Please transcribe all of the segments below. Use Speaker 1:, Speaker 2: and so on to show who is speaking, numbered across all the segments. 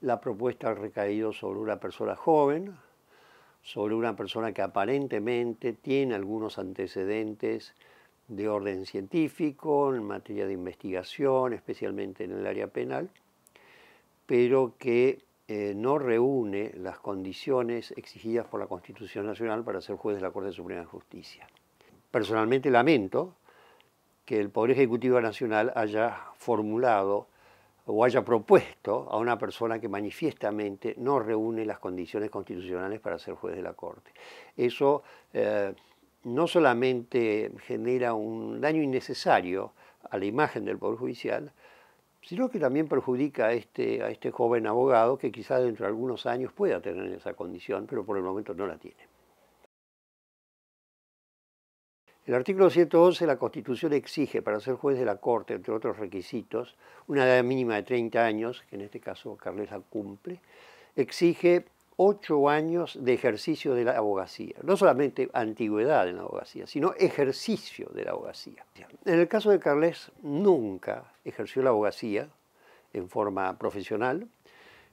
Speaker 1: la propuesta ha recaído sobre una persona joven, sobre una persona que aparentemente tiene algunos antecedentes de orden científico en materia de investigación, especialmente en el área penal, pero que eh, no reúne las condiciones exigidas por la Constitución Nacional para ser juez de la Corte Suprema de Justicia. Personalmente lamento que el Poder Ejecutivo Nacional haya formulado o haya propuesto a una persona que manifiestamente no reúne las condiciones constitucionales para ser juez de la Corte. Eso eh, no solamente genera un daño innecesario a la imagen del Poder Judicial, sino que también perjudica a este, a este joven abogado que quizás dentro de algunos años pueda tener esa condición, pero por el momento no la tiene. El artículo 111 de la Constitución exige para ser juez de la Corte, entre otros requisitos, una edad mínima de 30 años, que en este caso Carles la cumple, exige 8 años de ejercicio de la abogacía. No solamente antigüedad en la abogacía, sino ejercicio de la abogacía. En el caso de Carles, nunca ejerció la abogacía en forma profesional,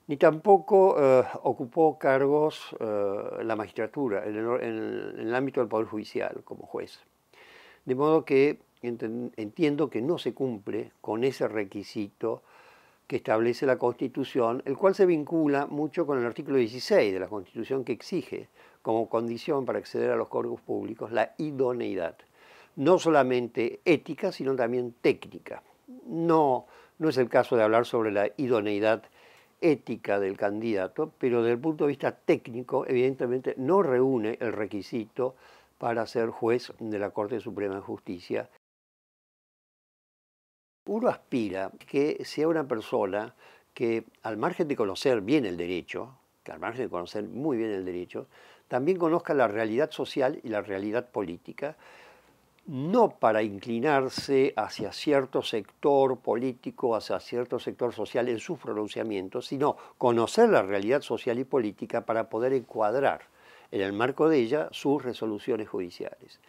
Speaker 1: ni tampoco eh, ocupó cargos eh, la magistratura en el ámbito del Poder Judicial como juez. De modo que entiendo que no se cumple con ese requisito que establece la Constitución, el cual se vincula mucho con el artículo 16 de la Constitución que exige como condición para acceder a los cargos públicos la idoneidad, no solamente ética, sino también técnica. No, no es el caso de hablar sobre la idoneidad ética del candidato, pero desde el punto de vista técnico, evidentemente no reúne el requisito para ser juez de la Corte Suprema de Justicia. Uno aspira que sea una persona que, al margen de conocer bien el derecho, que al margen de conocer muy bien el derecho, también conozca la realidad social y la realidad política, no para inclinarse hacia cierto sector político, hacia cierto sector social en sus pronunciamientos, sino conocer la realidad social y política para poder encuadrar en el marco de ella sus resoluciones judiciales.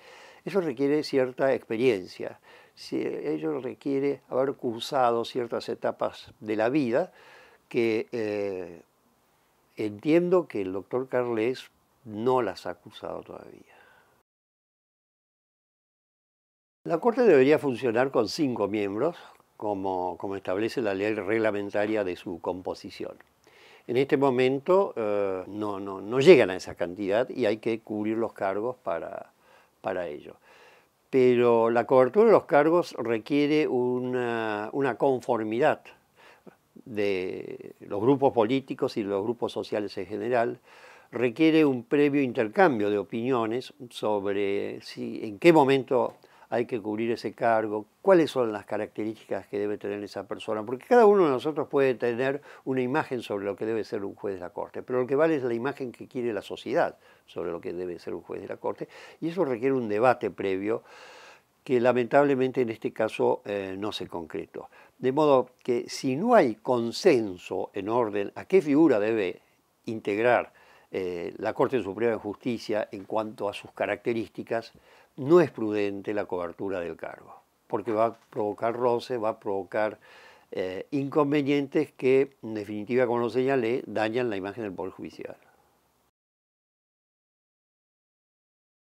Speaker 1: Eso requiere cierta experiencia, ello requiere haber cursado ciertas etapas de la vida que eh, entiendo que el doctor Carles no las ha cursado todavía. La Corte debería funcionar con cinco miembros, como establece la ley reglamentaria de su composición. En este momento eh, no, no, llegan a esa cantidad y hay que cubrir los cargos para, para ello. Pero la cobertura de los cargos requiere una, conformidad de los grupos políticos y los grupos sociales en general, requiere un previo intercambio de opiniones sobre si, en qué momento hay que cubrir ese cargo, cuáles son las características que debe tener esa persona, porque cada uno de nosotros puede tener una imagen sobre lo que debe ser un juez de la Corte, pero lo que vale es la imagen que quiere la sociedad sobre lo que debe ser un juez de la Corte, y eso requiere un debate previo que lamentablemente en este caso eh, no se concretó. De modo que si no hay consenso en orden a qué figura debe integrar eh, la Corte Suprema de Justicia en cuanto a sus características, no es prudente la cobertura del cargo, porque va a provocar roce, va a provocar eh, inconvenientes que, en definitiva, como lo señalé, dañan la imagen del Poder Judicial.